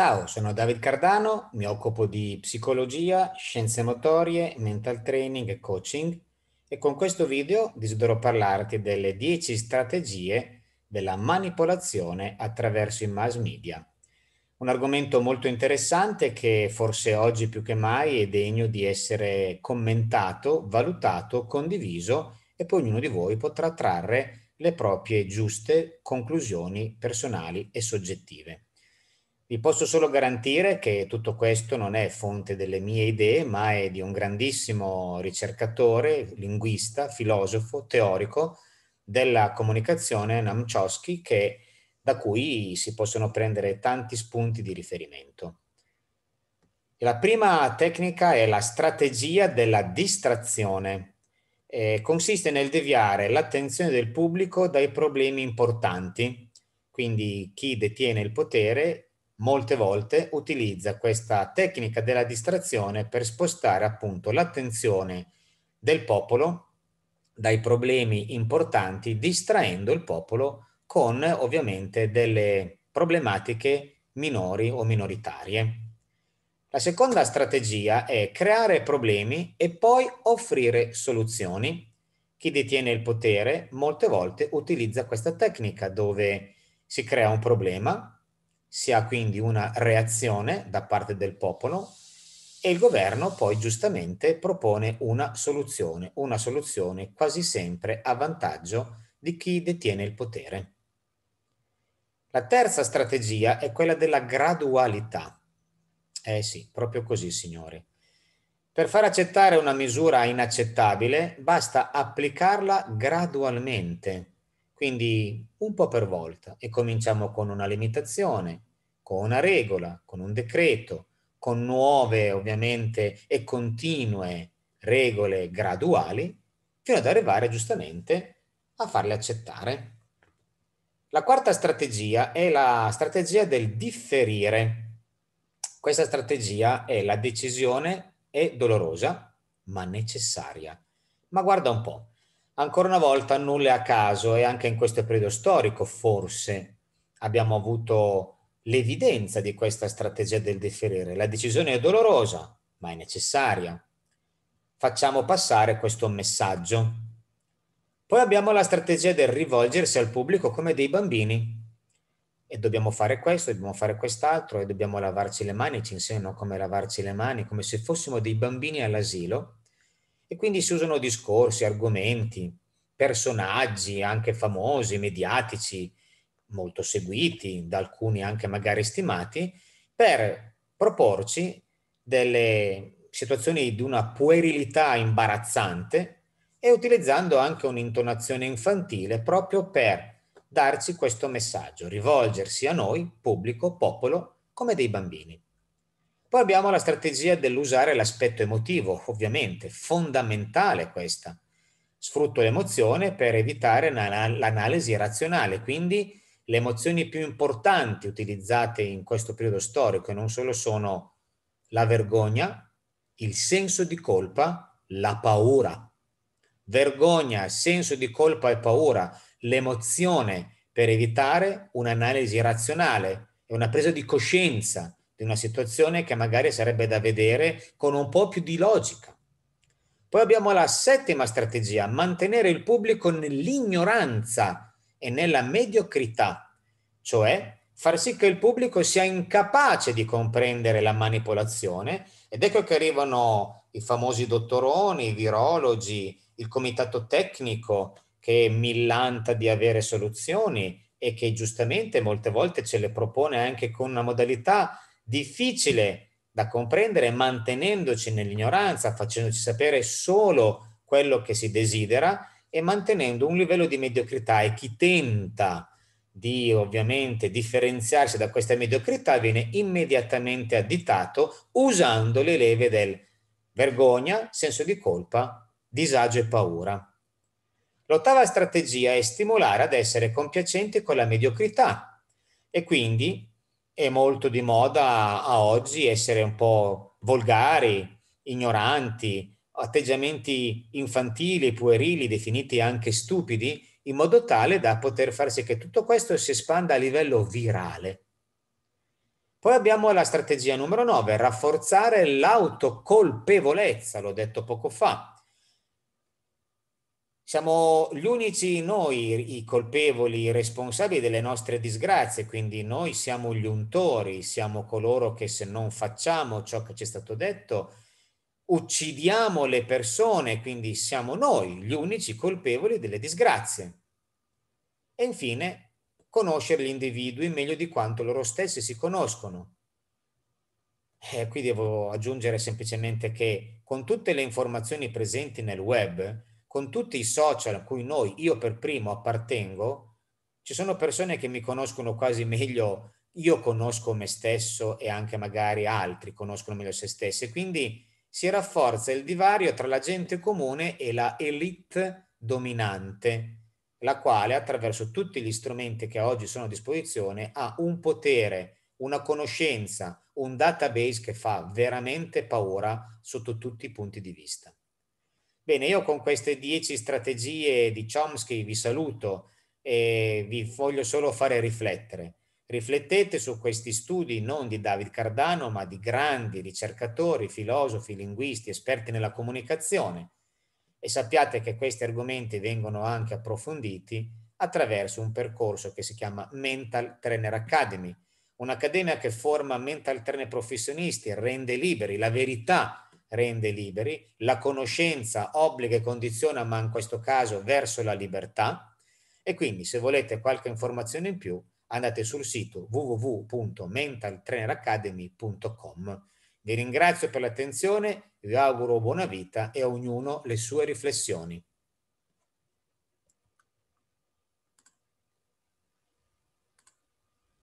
Ciao, sono David Cardano, mi occupo di psicologia, scienze motorie, mental training e coaching e con questo video desidero parlarti delle 10 strategie della manipolazione attraverso i mass media. Un argomento molto interessante che forse oggi più che mai è degno di essere commentato, valutato, condiviso e poi ognuno di voi potrà trarre le proprie giuste conclusioni personali e soggettive. Vi posso solo garantire che tutto questo non è fonte delle mie idee, ma è di un grandissimo ricercatore, linguista, filosofo, teorico della comunicazione, Nam Chosky, che, da cui si possono prendere tanti spunti di riferimento. La prima tecnica è la strategia della distrazione. Eh, consiste nel deviare l'attenzione del pubblico dai problemi importanti. Quindi chi detiene il potere molte volte utilizza questa tecnica della distrazione per spostare appunto l'attenzione del popolo dai problemi importanti, distraendo il popolo con ovviamente delle problematiche minori o minoritarie. La seconda strategia è creare problemi e poi offrire soluzioni. Chi detiene il potere molte volte utilizza questa tecnica dove si crea un problema, si ha quindi una reazione da parte del popolo e il governo poi giustamente propone una soluzione, una soluzione quasi sempre a vantaggio di chi detiene il potere. La terza strategia è quella della gradualità. Eh sì, proprio così, signori. Per far accettare una misura inaccettabile basta applicarla gradualmente quindi un po' per volta e cominciamo con una limitazione, con una regola, con un decreto, con nuove ovviamente e continue regole graduali, fino ad arrivare giustamente a farle accettare. La quarta strategia è la strategia del differire. Questa strategia è la decisione è dolorosa, ma necessaria. Ma guarda un po', ancora una volta nulla è a caso e anche in questo periodo storico forse abbiamo avuto l'evidenza di questa strategia del deferire. La decisione è dolorosa, ma è necessaria. Facciamo passare questo messaggio. Poi abbiamo la strategia del rivolgersi al pubblico come dei bambini. E dobbiamo fare questo, dobbiamo fare quest'altro e dobbiamo lavarci le mani, ci insegnano come lavarci le mani, come se fossimo dei bambini all'asilo e quindi si usano discorsi, argomenti, personaggi anche famosi, mediatici, molto seguiti, da alcuni anche magari stimati, per proporci delle situazioni di una puerilità imbarazzante e utilizzando anche un'intonazione infantile proprio per darci questo messaggio, rivolgersi a noi, pubblico, popolo, come dei bambini. Poi abbiamo la strategia dell'usare l'aspetto emotivo, ovviamente, fondamentale questa. Sfrutto l'emozione per evitare l'analisi razionale, quindi le emozioni più importanti utilizzate in questo periodo storico non solo sono la vergogna, il senso di colpa, la paura. Vergogna, senso di colpa e paura, l'emozione per evitare un'analisi razionale e una presa di coscienza di una situazione che magari sarebbe da vedere con un po' più di logica. Poi abbiamo la settima strategia, mantenere il pubblico nell'ignoranza e nella mediocrità, cioè far sì che il pubblico sia incapace di comprendere la manipolazione ed ecco che arrivano i famosi dottoroni, i virologi, il comitato tecnico che millanta di avere soluzioni e che giustamente molte volte ce le propone anche con una modalità difficile da comprendere mantenendoci nell'ignoranza, facendoci sapere solo quello che si desidera e mantenendo un livello di mediocrità e chi tenta di ovviamente differenziarsi da questa mediocrità viene immediatamente additato usando le leve del vergogna, senso di colpa, disagio e paura. L'ottava strategia è stimolare ad essere compiacenti con la mediocrità e quindi è molto di moda a oggi essere un po' volgari, ignoranti, atteggiamenti infantili puerili, definiti anche stupidi, in modo tale da poter far sì che tutto questo si espanda a livello virale. Poi abbiamo la strategia numero 9, rafforzare l'autocolpevolezza, l'ho detto poco fa siamo gli unici noi i colpevoli, i responsabili delle nostre disgrazie, quindi noi siamo gli untori, siamo coloro che se non facciamo ciò che ci è stato detto, uccidiamo le persone, quindi siamo noi gli unici colpevoli delle disgrazie. E infine, conoscere gli individui meglio di quanto loro stessi si conoscono. E eh, qui devo aggiungere semplicemente che con tutte le informazioni presenti nel web, con tutti i social a cui noi, io per primo appartengo, ci sono persone che mi conoscono quasi meglio, io conosco me stesso e anche magari altri conoscono meglio se stessi. Quindi si rafforza il divario tra la gente comune e la elite dominante, la quale attraverso tutti gli strumenti che oggi sono a disposizione ha un potere, una conoscenza, un database che fa veramente paura sotto tutti i punti di vista. Bene, io con queste 10 strategie di Chomsky vi saluto e vi voglio solo fare riflettere. Riflettete su questi studi non di David Cardano, ma di grandi ricercatori, filosofi, linguisti, esperti nella comunicazione e sappiate che questi argomenti vengono anche approfonditi attraverso un percorso che si chiama Mental Trainer Academy, un'accademia che forma mental trainer professionisti, rende liberi la verità rende liberi, la conoscenza obbliga e condiziona, ma in questo caso verso la libertà. E quindi se volete qualche informazione in più andate sul sito www.mentaltraineracademy.com. Vi ringrazio per l'attenzione, vi auguro buona vita e a ognuno le sue riflessioni.